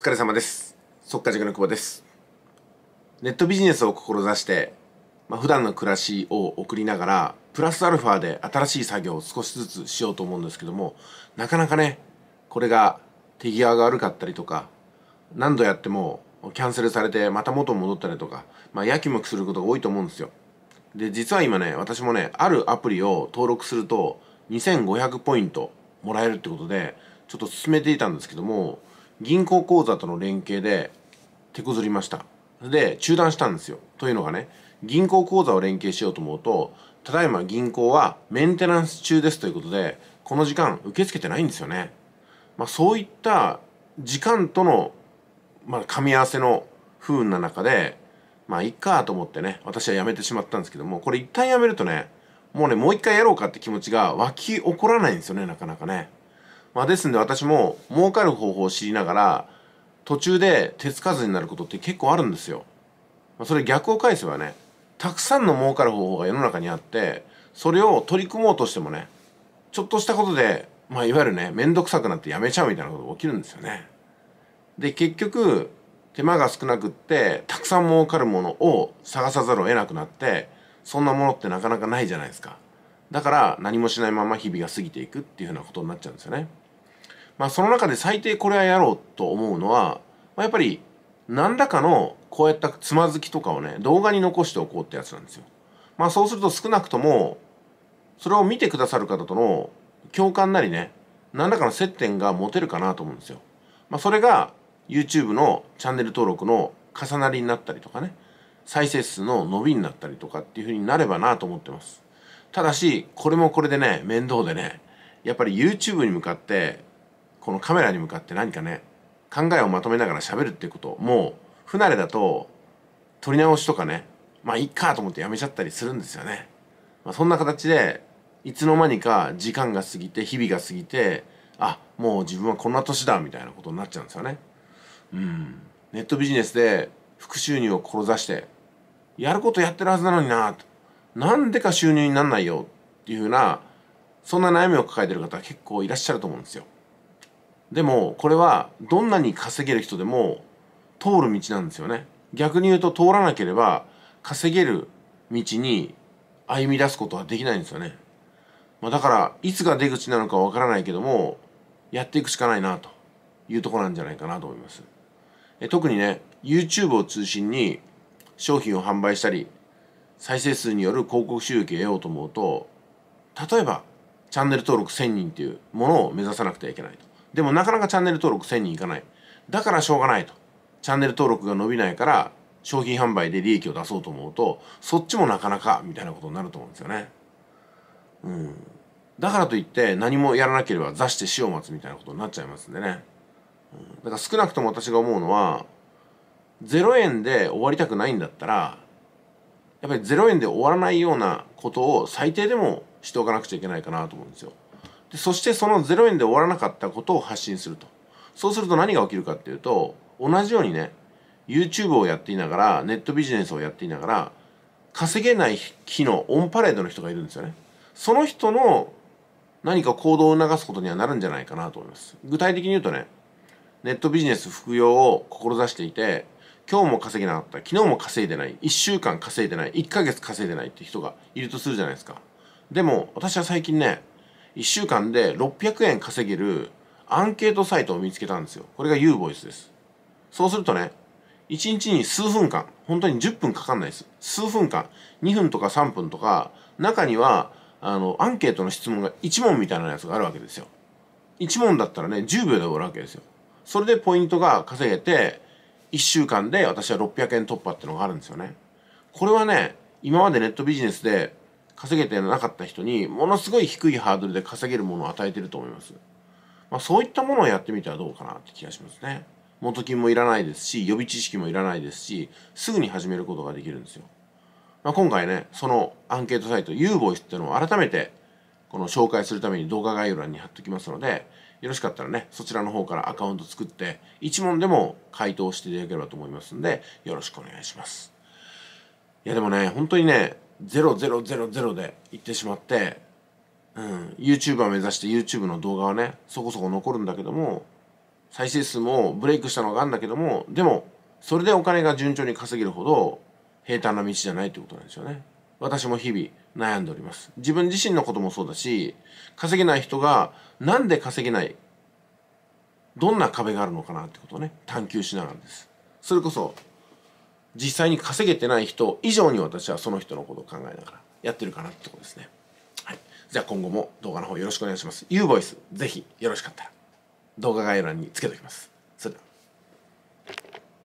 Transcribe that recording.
お疲れ様です。速稼塾の久保です。ネットビジネスを志して、まあ、普段の暮らしを送りながら、プラスアルファで新しい作業を少しずつしようと思うんですけども、なかなかね、これが手際が悪かったりとか、何度やってもキャンセルされてまた元に戻ったりとか、まあ、やきもきすることが多いと思うんですよ。で、実は今ね、私もね、あるアプリを登録すると、2500ポイントもらえるってことで、ちょっと進めていたんですけども、銀行口座との連携で手こずりましたで中断したんですよというのがね銀行口座を連携しようと思うとただいま銀行はメンテナンス中ですということでこの時間受け付けてないんですよね、まあ、そういった時間との、まあ、噛み合わせの不運な中でまあいっかと思ってね私は辞めてしまったんですけどもこれ一旦やめるとねもうねもう一回やろうかって気持ちが湧き起こらないんですよねなかなかね。まあ、ですんで私も儲かる方法を知りながら途中で手つかずになることって結構あるんですよ。まあ、それ逆を返せばねたくさんの儲かる方法が世の中にあってそれを取り組もうとしてもねちょっとしたことで、まあ、いわゆるね面倒くさくなってやめちゃうみたいなことが起きるんですよね。で結局手間が少なくってたくさん儲かるものを探さざるを得なくなってそんなものってなかなかないじゃないですか。だから何もしないまま日々が過ぎていくっていうふうなことになっちゃうんですよね。まあその中で最低これはやろうと思うのは、まあ、やっぱり何らかのこうやったつまずきとかをね動画に残しておこうってやつなんですよ。まあそうすると少なくともそれを見てくださる方との共感なりね何らかの接点が持てるかなと思うんですよ。まあそれが YouTube のチャンネル登録の重なりになったりとかね再生数の伸びになったりとかっていうふうになればなと思ってます。ただしこれもこれでね面倒でねやっぱり YouTube に向かってこのカメラに向かって何かね考えをまとめながら喋るっていうこともう不慣れだと撮り直しとかねまあいっかと思ってやめちゃったりするんですよね。まあ、そんな形でいつの間にか時間が過ぎて日々が過ぎてあもう自分はこんな年だみたいなことになっちゃうんですよね。うん、ネットビジネスで副収入を志してやることやってるはずなのになとなんでか収入になんないよっていうふうなそんな悩みを抱えてる方結構いらっしゃると思うんですよでもこれはどんなに稼げる人でも通る道なんですよね逆に言うと通らなければ稼げる道に歩み出すことはできないんですよね、まあ、だからいつが出口なのかわからないけどもやっていくしかないなというとこなんじゃないかなと思いますえ特にね YouTube を中心に商品を販売したり再生数による広告収益を得ようと思うと例えばチャンネル登録1000人っていうものを目指さなくてはいけないとでもなかなかチャンネル登録1000人いかないだからしょうがないとチャンネル登録が伸びないから商品販売で利益を出そうと思うとそっちもなかなかみたいなことになると思うんですよねうんだからといって何もやらなければ座して死を待つみたいなことになっちゃいますんでね、うん、だから少なくとも私が思うのは0円で終わりたくないんだったらやっぱり0円で終わらないようなことを最低でもしておかなくちゃいけないかなと思うんですよ。でそしてその0円で終わらなかったことを発信すると。そうすると何が起きるかっていうと、同じようにね、YouTube をやっていながら、ネットビジネスをやっていながら、稼げない日のオンパレードの人がいるんですよね。その人の何か行動を促すことにはなるんじゃないかなと思います。具体的に言うとね、ネットビジネス副業を志していて、今日も稼げなかった昨日も稼いでない1週間稼いでない1ヶ月稼いでないって人がいるとするじゃないですかでも私は最近ね1週間で600円稼げるアンケートサイトを見つけたんですよこれが u ボイスですそうするとね1日に数分間本当に10分かかんないです数分間2分とか3分とか中にはあのアンケートの質問が1問みたいなやつがあるわけですよ1問だったらね10秒で終わるわけですよそれでポイントが稼げて1週間で私は600円突破ってのがあるんですよね。これはね、今までネットビジネスで稼げてなかった人にものすごい低いハードルで稼げるものを与えてると思います。まあ、そういったものをやってみてはどうかなって気がしますね。元金もいらないですし、予備知識もいらないですし、すぐに始めることができるんですよ。まあ、今回ね、そのアンケートサイト、u ーボイスっていうのを改めて、この紹介するために動画概要欄に貼っときますので、よろしかったらね、そちらの方からアカウント作って、1問でも回答していただければと思いますんで、よろしくお願いします。いやでもね、本当にね、0000で行ってしまって、うん、YouTuber 目指して YouTube の動画はね、そこそこ残るんだけども、再生数もブレイクしたのがあるんだけども、でも、それでお金が順調に稼げるほど平坦な道じゃないってことなんですよね。私も日々、悩んでおります。自分自身のこともそうだし、稼げない人がなんで稼げない、どんな壁があるのかなってことをね、探求しながらです。それこそ、実際に稼げてない人以上に私はその人のことを考えながらやってるかなってことですね。はい。じゃあ今後も動画の方よろしくお願いします。u ボイスぜひよろしかったら動画概要欄につけておきます。